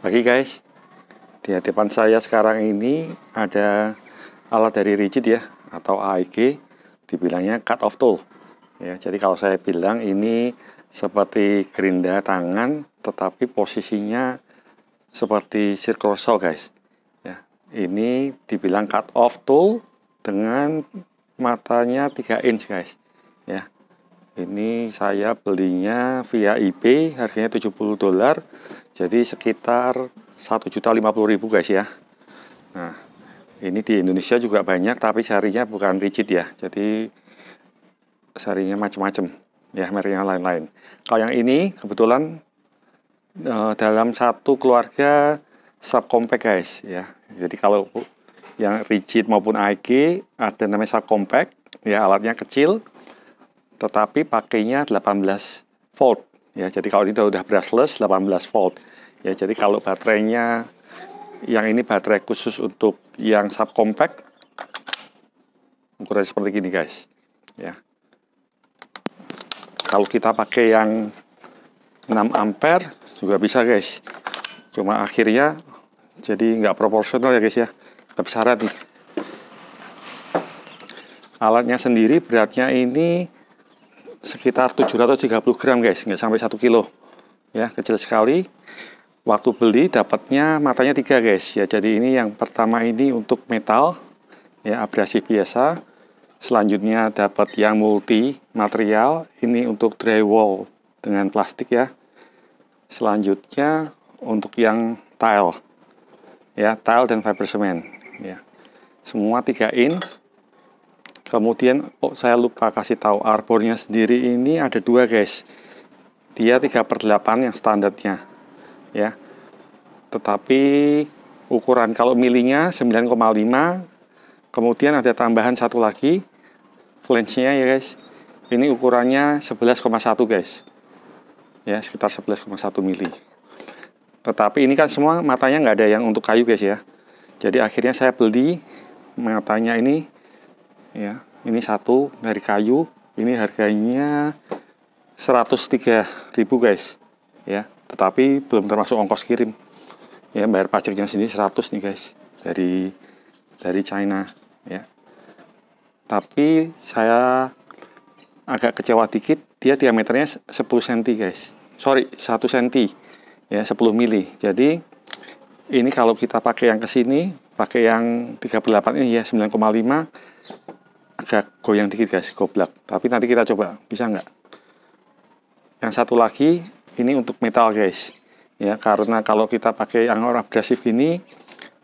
Oke guys, di hadapan saya sekarang ini ada alat dari Rigid ya, atau AIG, dibilangnya cut off tool. Ya, jadi kalau saya bilang ini seperti gerinda tangan, tetapi posisinya seperti circle saw guys. Ya, ini dibilang cut off tool dengan matanya 3 inch guys. Ya, ini saya belinya via IP, harganya 70 dolar. Jadi sekitar ribu guys ya. Nah, ini di Indonesia juga banyak tapi seharinya bukan rigid ya. Jadi seharinya macam-macam ya, mereknya lain-lain. Kalau yang ini kebetulan eh, dalam satu keluarga subcompact guys ya. Jadi kalau yang rigid maupun IG ada namanya subcompact ya alatnya kecil tetapi pakainya 18 volt ya jadi kalau itu udah brushless 18 volt ya jadi kalau baterainya yang ini baterai khusus untuk yang subcompact ukurannya seperti ini guys ya kalau kita pakai yang 6 ampere juga bisa guys cuma akhirnya jadi nggak proporsional ya guys ya kebesaran nih alatnya sendiri beratnya ini sekitar 730 gram guys, nggak sampai 1 kilo. Ya, kecil sekali. Waktu beli dapatnya matanya tiga guys. Ya, jadi ini yang pertama ini untuk metal ya abrasi biasa. Selanjutnya dapat yang multi material, ini untuk drywall dengan plastik ya. Selanjutnya untuk yang tile. Ya, tile dan fiber semen ya. Semua tiga inch Kemudian oh, saya lupa kasih tahu arbornya sendiri ini ada dua guys. Dia 3 per 8 yang standarnya. Ya. Tetapi ukuran kalau milinya 9,5. Kemudian ada tambahan satu lagi flange ya guys. Ini ukurannya 11,1 guys. Ya, sekitar 11,1 mili. Tetapi ini kan semua matanya nggak ada yang untuk kayu guys ya. Jadi akhirnya saya beli matanya ini ya ini satu dari kayu ini harganya 103.000 guys ya tetapi belum termasuk ongkos kirim ya bayar pajaknya sini 100 nih guys dari dari China ya tapi saya agak kecewa dikit dia diameternya 10 cm guys sorry 1 cm ya 10 mili jadi ini kalau kita pakai yang kesini pakai yang 38 ini ya 9,5 agak goyang dikit guys, goblok. Tapi nanti kita coba, bisa nggak? Yang satu lagi, ini untuk metal guys. Ya, karena kalau kita pakai yang orang abrasif gini,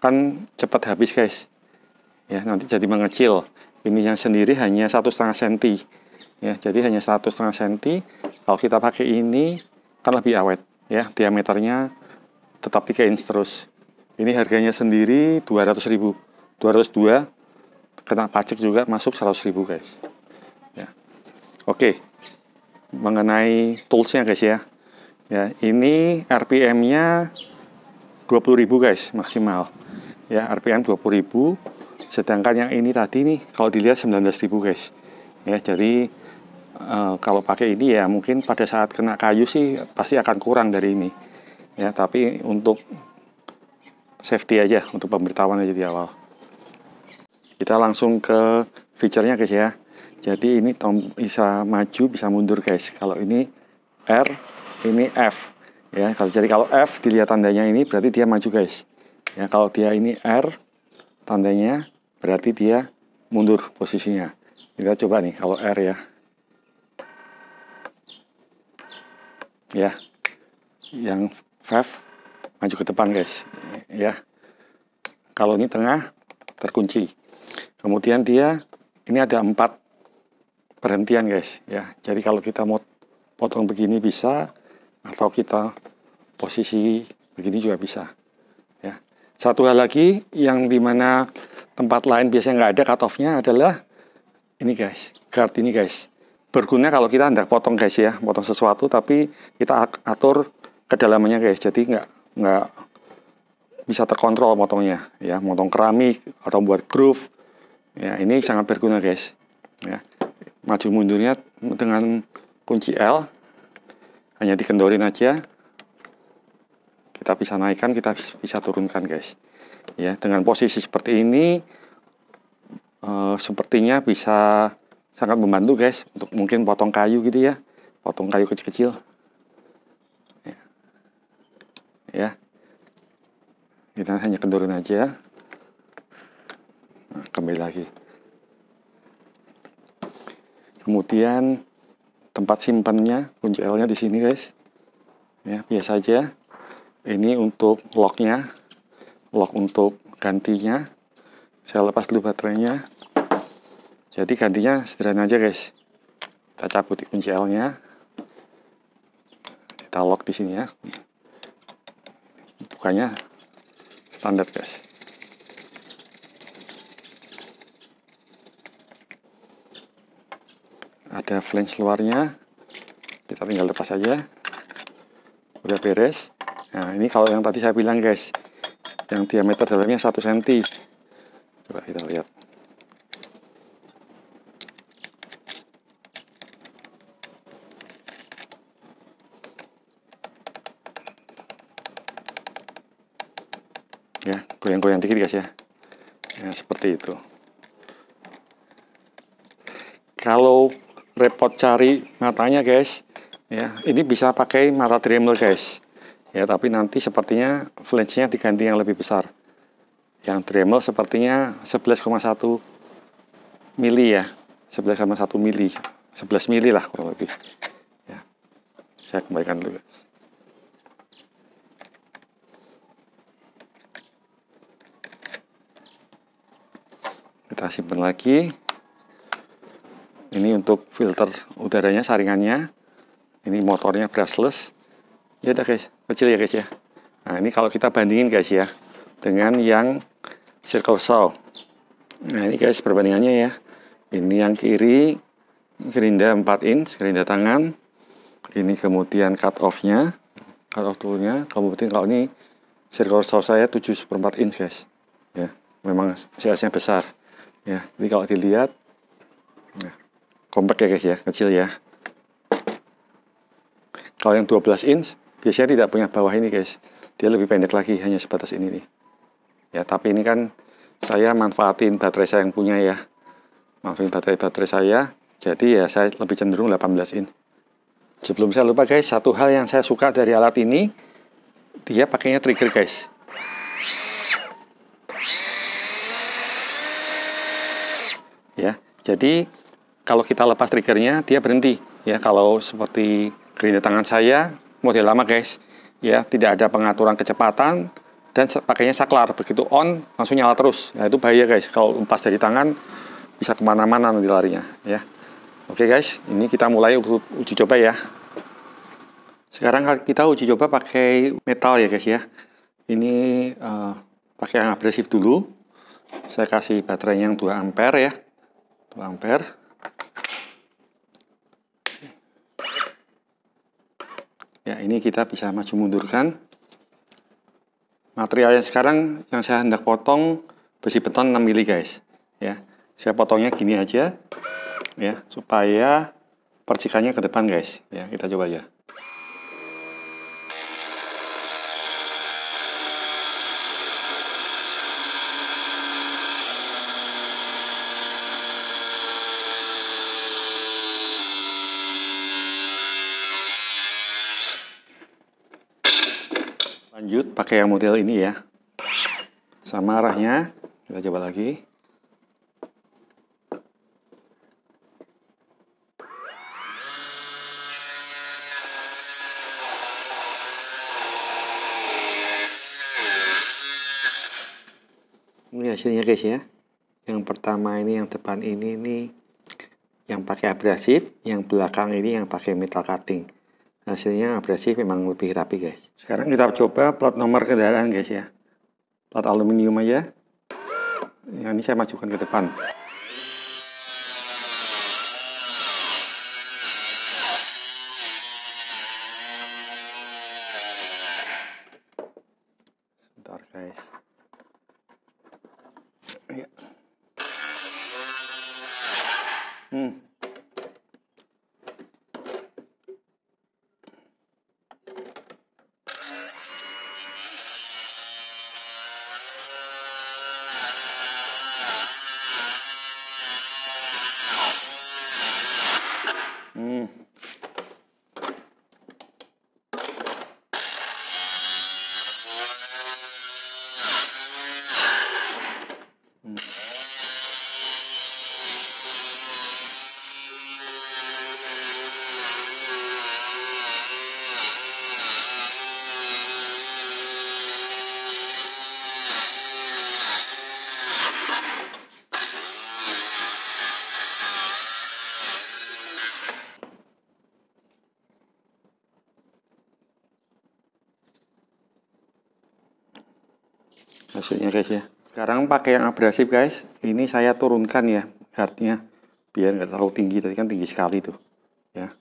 kan cepat habis guys. Ya, nanti jadi mengecil. Ini yang sendiri hanya satu setengah senti. Ya, jadi hanya satu setengah senti. Kalau kita pakai ini, kan lebih awet. Ya, diameternya tetap 3 inch terus. Ini harganya sendiri 200 ribu. 202 kena pajak juga masuk 100 ribu guys ya oke okay. mengenai toolsnya guys ya ya ini RPM nya 20 ribu guys maksimal ya RPM 20 ribu sedangkan yang ini tadi nih kalau dilihat 19 ribu guys ya jadi e, kalau pakai ini ya mungkin pada saat kena kayu sih pasti akan kurang dari ini ya tapi untuk safety aja untuk pemberitahuan aja di awal kita langsung ke fiturnya guys ya. Jadi ini tom bisa maju, bisa mundur guys. Kalau ini R, ini F. Ya, kalau jadi kalau F dilihat tandanya ini berarti dia maju guys. Ya, kalau dia ini R tandanya berarti dia mundur posisinya. Kita coba nih kalau R ya. Ya. Yang F maju ke depan guys. Ya. Kalau ini tengah terkunci. Kemudian dia ini ada empat perhentian guys ya. Jadi kalau kita mau potong begini bisa atau kita posisi begini juga bisa. Ya. Satu hal lagi yang dimana tempat lain biasanya nggak ada cutoff-nya adalah ini guys, guard ini guys. Berguna kalau kita hendak potong guys ya, potong sesuatu tapi kita atur kedalamannya guys. Jadi nggak nggak bisa terkontrol motongnya ya, motong keramik atau buat groove Ya, ini sangat berguna guys. Ya, maju mundurnya dengan kunci L, hanya dikendorin aja. Kita bisa naikkan, kita bisa turunkan guys. Ya, dengan posisi seperti ini, eh, sepertinya bisa sangat membantu guys untuk mungkin potong kayu gitu ya, potong kayu kecil-kecil. Ya. ya, kita hanya kendorin aja kembali lagi. Kemudian tempat simpannya, kunci L-nya di sini guys. Ya, biasa aja. Ini untuk locknya, lock untuk gantinya. Saya lepas dulu baterainya. Jadi gantinya sederhana aja guys. Kita cabut kunci L-nya. Kita lock di sini ya. Bukanya standar guys. ada flange luarnya kita tinggal lepas aja udah beres nah ini kalau yang tadi saya bilang guys yang diameter dalamnya 1 cm coba kita lihat ya goyang-goyang dikit guys ya ya seperti itu kalau repot cari matanya guys ya ini bisa pakai mata Dremel guys ya tapi nanti sepertinya flange diganti yang lebih besar yang Dremel sepertinya 11,1 mili ya 11,1 mili 11 mili lah kurang lebih ya saya kembalikan dulu guys kita simpan lagi ini untuk filter udaranya saringannya ini motornya brushless ya udah guys kecil ya guys ya nah ini kalau kita bandingin guys ya dengan yang circle saw nah ini guys perbandingannya ya ini yang kiri gerinda 4 inch gerinda tangan ini kemudian cut off nya cut off toolnya kemudian kalau ini circle saw saya 7 4 inch guys ya memang size nya besar ya jadi kalau dilihat nah, Kompak ya guys ya, kecil ya. Kalau yang 12 inch, biasanya tidak punya bawah ini guys. Dia lebih pendek lagi, hanya sebatas ini nih. Ya, tapi ini kan saya manfaatin baterai saya yang punya ya. Manfaatin baterai-baterai saya, jadi ya saya lebih cenderung 18 inch. Sebelum saya lupa guys, satu hal yang saya suka dari alat ini, dia pakainya trigger guys. Ya, jadi kalau kita lepas triggernya dia berhenti ya kalau seperti gerinda tangan saya model lama guys ya tidak ada pengaturan kecepatan dan pakainya saklar begitu on langsung nyala terus Ya, itu bahaya guys kalau lepas dari tangan bisa kemana-mana nanti larinya ya oke guys ini kita mulai uji coba ya sekarang kita uji coba pakai metal ya guys ya ini uh, pakai yang abrasif dulu saya kasih baterainya yang 2 ampere ya 2 ampere ini kita bisa maju mundurkan. Material yang sekarang yang saya hendak potong besi beton 6 mili guys. Ya, saya potongnya gini aja ya supaya percikannya ke depan guys. Ya, kita coba ya. pakai yang model ini ya sama arahnya kita coba lagi ini hasilnya guys ya yang pertama ini yang depan ini nih yang pakai abrasif yang belakang ini yang pakai metal cutting hasilnya abrasif memang lebih rapi guys. Sekarang kita coba plat nomor kendaraan guys ya. plat aluminium aja. Yang ini saya majukan ke depan. hasilnya guys ya sekarang pakai yang abrasif guys ini saya turunkan ya hardnya biar nggak terlalu tinggi tadi kan tinggi sekali tuh ya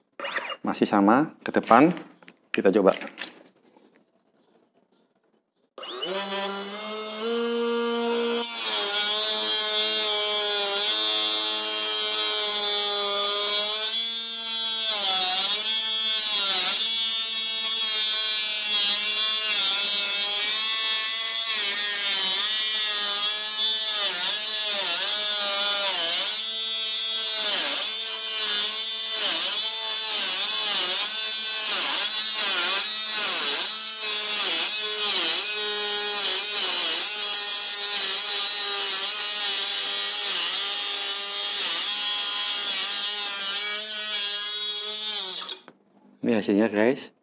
masih sama ke depan kita coba ini hasilnya guys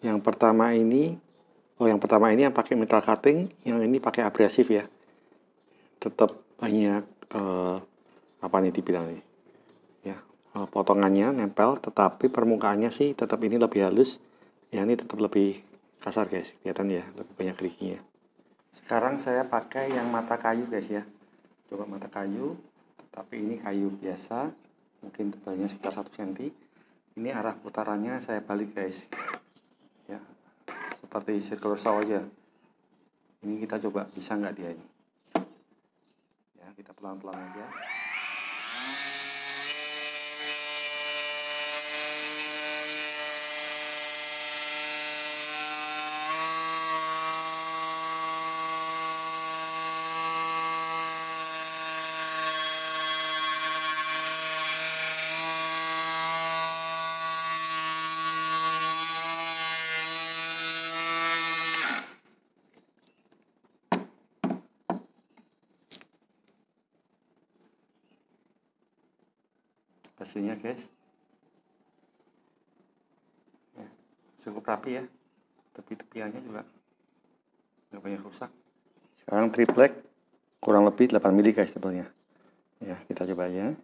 yang pertama ini oh yang pertama ini yang pakai metal cutting yang ini pakai abrasif ya tetap banyak eh, apa nih nih ya eh, potongannya nempel tetapi permukaannya sih tetap ini lebih halus ya ini tetap lebih kasar guys kelihatan ya lebih banyak kerikinya sekarang saya pakai yang mata kayu guys ya coba mata kayu tapi ini kayu biasa mungkin tebalnya sekitar satu cm ini arah putarannya saya balik guys ya seperti circular saw aja ini kita coba bisa nggak dia ini ya kita pelan-pelan aja guys ya, cukup rapi ya tepi-tepiannya juga nggak banyak rusak sekarang triplek kurang lebih 8 mili guys tebalnya ya kita coba ya.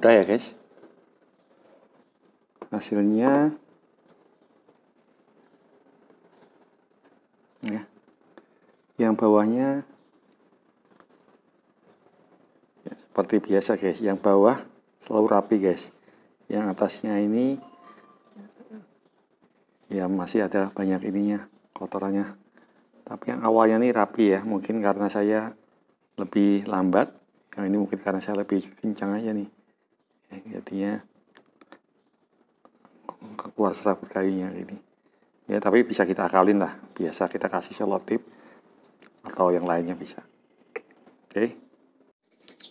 mudah ya guys hasilnya ya yang bawahnya ya, seperti biasa guys yang bawah selalu rapi guys yang atasnya ini ya masih ada banyak ininya kotorannya tapi yang awalnya ini rapi ya mungkin karena saya lebih lambat yang ini mungkin karena saya lebih kencang aja nih jadinya kuas serabut kayunya ini gitu. ya tapi bisa kita akalin lah biasa kita kasih selotip atau yang lainnya bisa oke okay.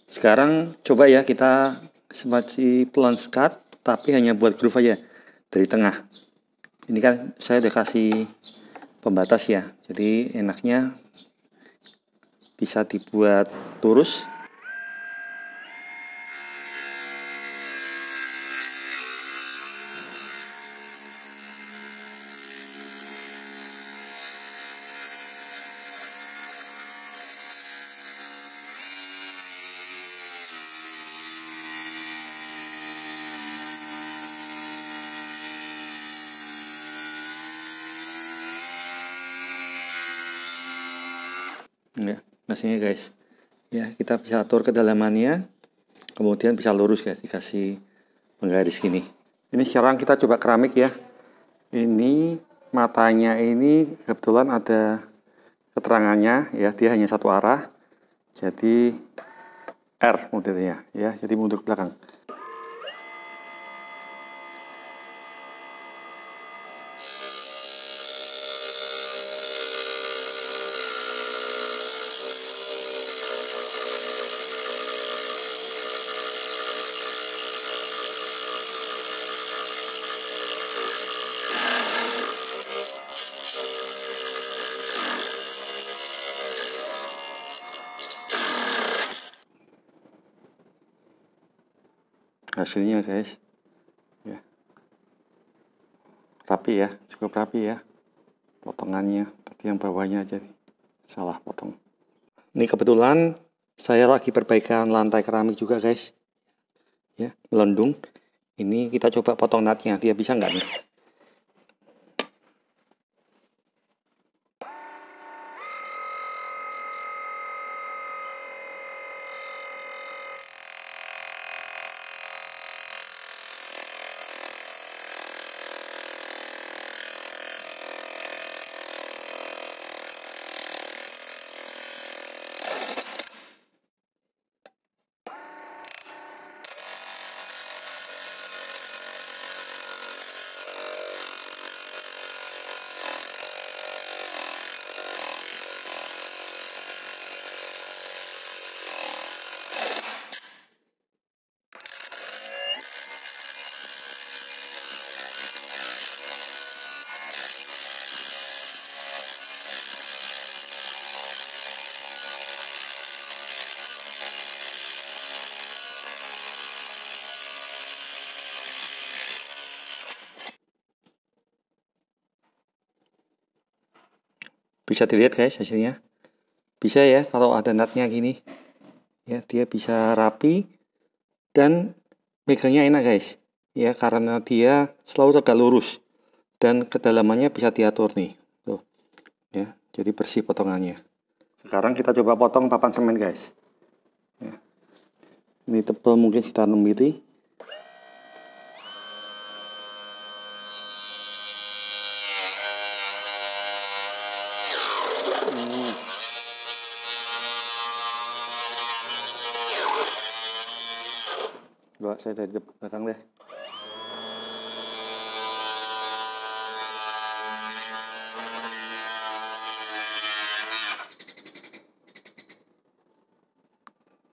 sekarang coba ya kita semacam plunge cut tapi hanya buat groove aja dari tengah ini kan saya udah kasih pembatas ya jadi enaknya bisa dibuat lurus ya nasinya guys ya kita bisa atur kedalamannya kemudian bisa lurus guys ya, dikasih menggaris gini ini sekarang kita coba keramik ya ini matanya ini kebetulan ada keterangannya ya dia hanya satu arah jadi R modelnya ya jadi mundur ke belakang hasilnya guys ya rapi ya cukup rapi ya potongannya tapi yang bawahnya aja salah potong ini kebetulan saya lagi perbaikan lantai keramik juga guys ya melendung ini kita coba potong natnya dia bisa nggak nih bisa dilihat guys hasilnya bisa ya kalau ada natnya gini ya dia bisa rapi dan megangnya enak guys ya karena dia selalu tegak lurus dan kedalamannya bisa diatur nih tuh ya jadi bersih potongannya sekarang kita coba potong papan semen guys ya. ini tebal mungkin sekitar 6 mm saya dari belakang deh.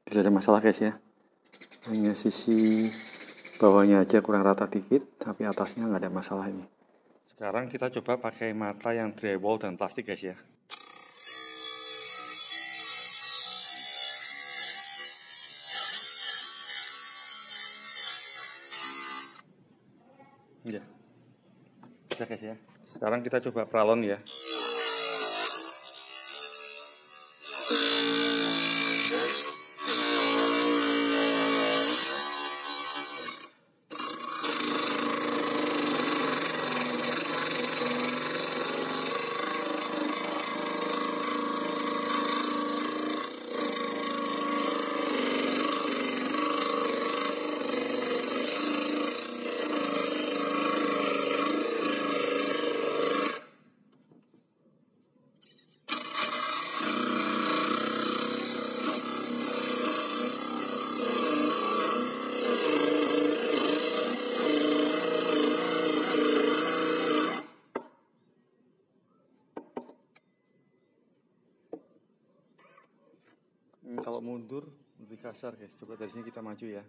Tidak ada masalah guys ya. Hanya sisi bawahnya aja kurang rata dikit, tapi atasnya nggak ada masalah ini. Sekarang kita coba pakai mata yang drywall dan plastik guys ya. Iya. Bisa guys ya. Sekarang kita coba pralon ya. mundur lebih kasar guys coba dari sini kita maju ya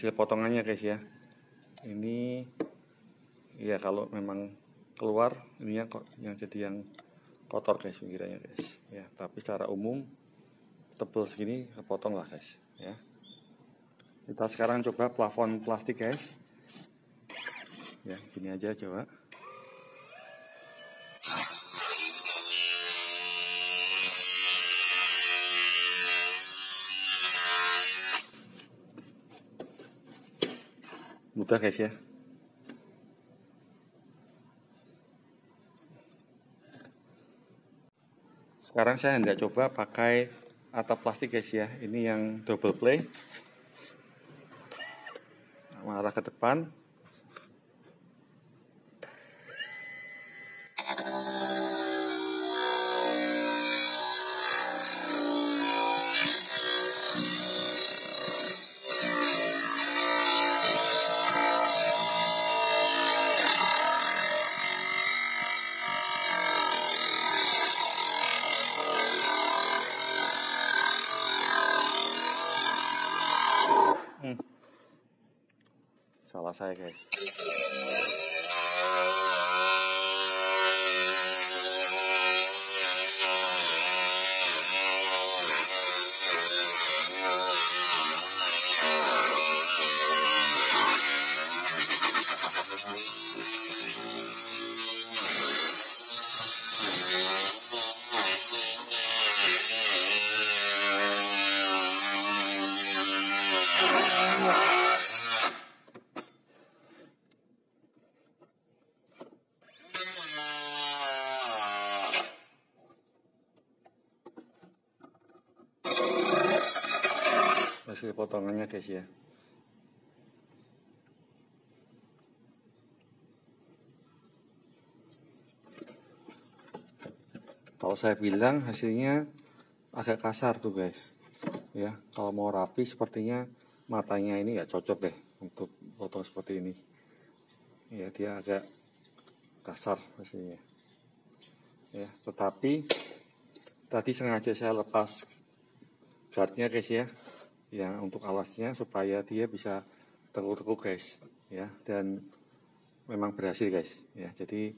hasil potongannya guys ya ini ya kalau memang keluar ini yang yang jadi yang kotor guys pinggirannya guys ya tapi secara umum tebel segini kepotong lah guys ya kita sekarang coba plafon plastik guys ya gini aja coba buta guys ya sekarang saya hendak coba pakai atap plastik guys ya ini yang double play arah ke depan tayo guys. Wow. hasil potongannya guys ya kalau saya bilang hasilnya agak kasar tuh guys ya kalau mau rapi sepertinya matanya ini ya cocok deh untuk potong seperti ini ya dia agak kasar hasilnya ya tetapi tadi sengaja saya lepas guardnya guys ya ya untuk alasnya supaya dia bisa teruk-teruk guys ya dan memang berhasil guys ya jadi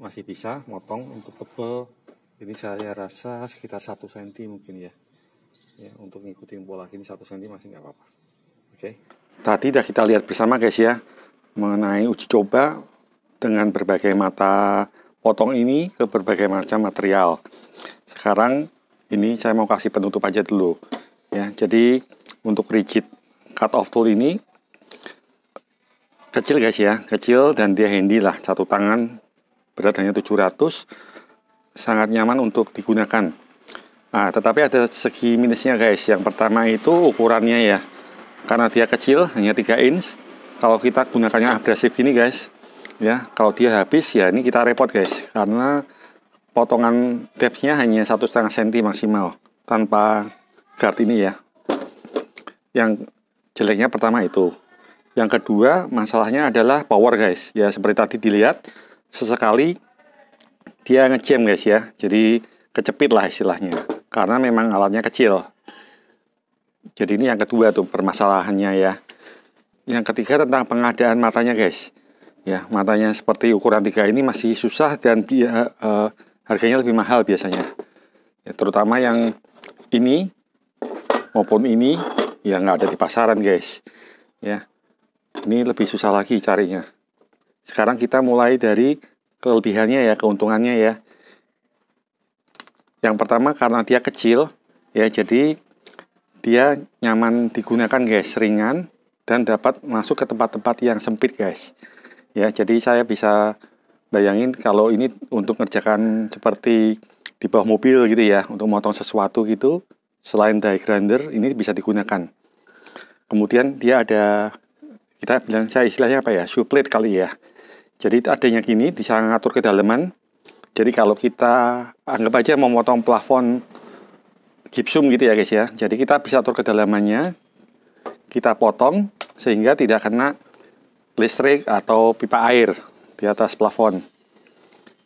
masih bisa motong untuk tebel ini saya rasa sekitar satu senti mungkin ya ya untuk ngikutin pola ini satu senti masih nggak apa-apa oke okay. tadi dah kita lihat bersama guys ya mengenai uji coba dengan berbagai mata potong ini ke berbagai macam material sekarang ini saya mau kasih penutup aja dulu ya jadi untuk rigid cut off tool ini kecil guys ya kecil dan dia handy lah satu tangan berat hanya 700 sangat nyaman untuk digunakan nah tetapi ada segi minusnya guys yang pertama itu ukurannya ya karena dia kecil hanya 3 inch kalau kita gunakannya abrasif gini guys ya kalau dia habis ya ini kita repot guys karena potongan depthnya hanya satu setengah senti maksimal tanpa guard ini ya yang jeleknya pertama itu yang kedua masalahnya adalah power guys ya seperti tadi dilihat sesekali dia ngejam guys ya jadi kecepit lah istilahnya karena memang alatnya kecil jadi ini yang kedua tuh permasalahannya ya yang ketiga tentang pengadaan matanya guys ya matanya seperti ukuran tiga ini masih susah dan dia uh, harganya lebih mahal biasanya ya, terutama yang ini maupun ini ya nggak ada di pasaran guys ya ini lebih susah lagi carinya sekarang kita mulai dari kelebihannya ya keuntungannya ya yang pertama karena dia kecil ya jadi dia nyaman digunakan guys ringan dan dapat masuk ke tempat-tempat yang sempit guys ya jadi saya bisa bayangin kalau ini untuk ngerjakan seperti di bawah mobil gitu ya untuk motong sesuatu gitu selain die grinder ini bisa digunakan. Kemudian dia ada kita bilang saya istilahnya apa ya? shoe kali ya. Jadi adanya ini bisa ngatur kedalaman. Jadi kalau kita anggap aja memotong plafon gypsum gitu ya guys ya. Jadi kita bisa atur kedalamannya. Kita potong sehingga tidak kena listrik atau pipa air di atas plafon.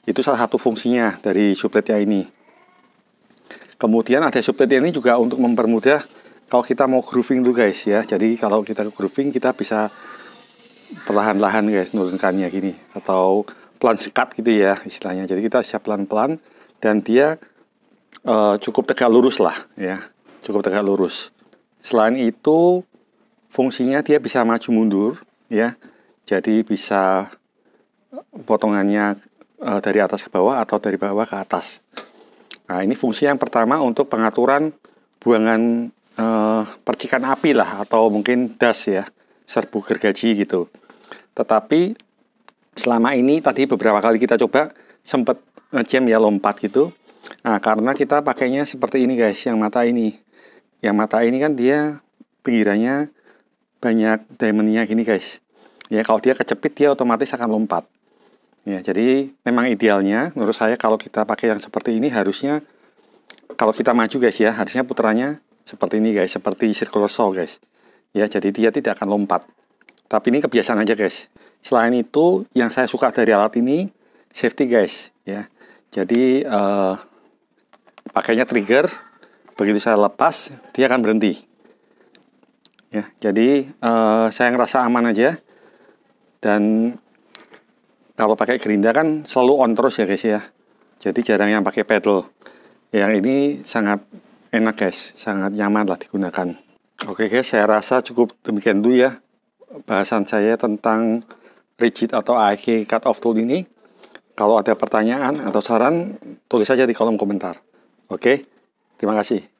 Itu salah satu fungsinya dari shoe plate ini. Kemudian ada subtitle ini juga untuk mempermudah kalau kita mau grooving tuh guys ya. Jadi kalau kita grooving kita bisa perlahan-lahan guys nurunkannya gini atau pelan sekat gitu ya istilahnya. Jadi kita siap pelan-pelan dan dia uh, cukup tegak lurus lah ya. Cukup tegak lurus. Selain itu fungsinya dia bisa maju mundur ya. Jadi bisa potongannya uh, dari atas ke bawah atau dari bawah ke atas. Nah, ini fungsi yang pertama untuk pengaturan buangan eh, percikan api lah atau mungkin das ya, serbu gergaji gitu. Tetapi selama ini tadi beberapa kali kita coba sempat ngejam ya lompat gitu. Nah, karena kita pakainya seperti ini guys, yang mata ini. Yang mata ini kan dia pinggirannya banyak diamondnya gini guys. Ya kalau dia kecepit dia otomatis akan lompat. Ya, jadi memang idealnya menurut saya kalau kita pakai yang seperti ini harusnya kalau kita maju guys ya, harusnya putarannya seperti ini guys, seperti circular saw guys. Ya, jadi dia tidak akan lompat. Tapi ini kebiasaan aja guys. Selain itu yang saya suka dari alat ini safety guys ya. Jadi uh, pakainya trigger, begitu saya lepas dia akan berhenti. Ya, jadi uh, saya ngerasa aman aja dan kalau pakai gerinda kan selalu on terus ya guys ya jadi jarang yang pakai pedal yang ini sangat enak guys sangat nyaman lah digunakan oke guys saya rasa cukup demikian dulu ya bahasan saya tentang rigid atau AK e cut off tool ini kalau ada pertanyaan atau saran tulis saja di kolom komentar oke terima kasih